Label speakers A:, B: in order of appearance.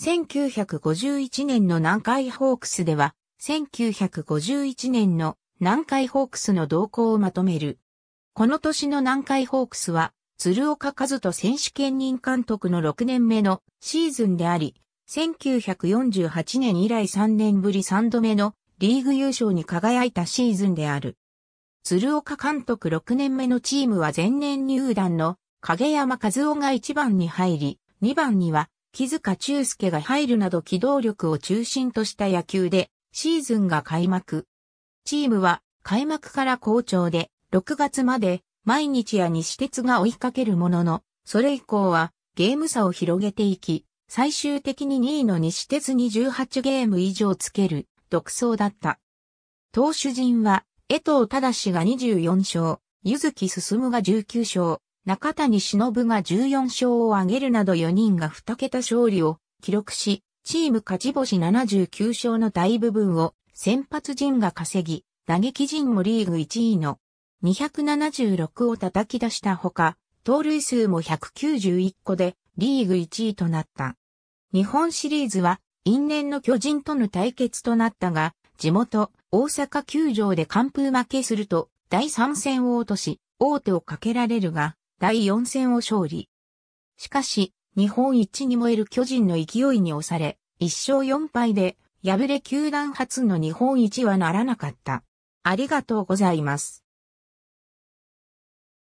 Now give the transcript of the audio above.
A: 1951年の南海ホークスでは、1951年の南海ホークスの動向をまとめる。この年の南海ホークスは、鶴岡和人選手権任監督の6年目のシーズンであり、1948年以来3年ぶり3度目のリーグ優勝に輝いたシーズンである。鶴岡監督6年目のチームは前年入団の影山和夫が1番に入り、2番には木塚中介が入るなど機動力を中心とした野球でシーズンが開幕。チームは開幕から好調で6月まで毎日や西鉄が追いかけるものの、それ以降はゲーム差を広げていき、最終的に2位の西鉄に18ゲーム以上つける独走だった。投手陣は江藤忠が24勝、柚木進が19勝、中谷忍が14勝を挙げるなど4人が2桁勝利を記録し、チーム勝ち星79勝の大部分を先発陣が稼ぎ、打撃陣もリーグ1位の276を叩き出したほか、盗塁数も191個でリーグ1位となった。日本シリーズは因縁の巨人との対決となったが、地元大阪球場で完封負けすると第3戦を落とし、王手をかけられるが、第4戦を勝利。しかし、日本一に燃える巨人の勢いに押され、1勝4敗で、敗れ球団初の日本一はならなかった。ありがとうございます。